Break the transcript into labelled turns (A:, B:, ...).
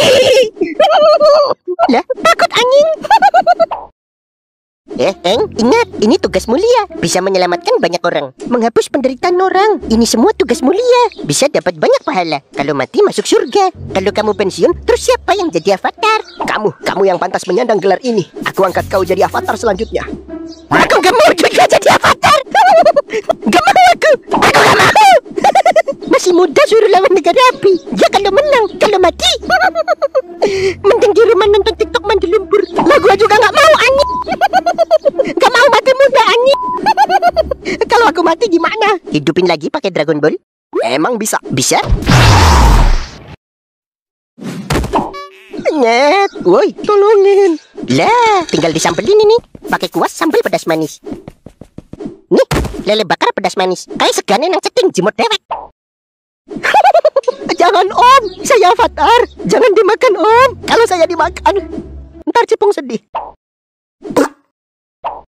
A: Lah, takut angin.
B: Eh, Eng, ingat, ini tugas mulia. Bisa menyelamatkan banyak orang. Menghapus penderitaan orang. Ini semua tugas mulia. Bisa dapat banyak pahala. Kalau mati masuk surga. Kalau kamu pensiun, terus siapa yang jadi avatar? Kamu, kamu yang pantas menyandang gelar ini. Aku angkat kau jadi avatar selanjutnya.
A: Aku gak mau juga
B: jadi avatar.
A: Gak mau aku. Aku gak mau. Masih muda suruh lawan negara api. Ya kalau menang, kalau mati Lah gue juga nggak mau anjing. Gak mau mati muda anjing. Kalau aku mati gimana?
C: Hidupin lagi pakai Dragon Ball? Emang bisa? Bisa? Nyet, woi,
B: tolongin. Lah, tinggal disampelin ini. Pakai kuas sambal pedas manis. Nih, lele bakar pedas manis. Kayak segane nang ceting jemur dewek.
A: Jangan om, saya avatar. Jangan dimakan om. Kalau saya dimakan, Ntar Cipung sedih.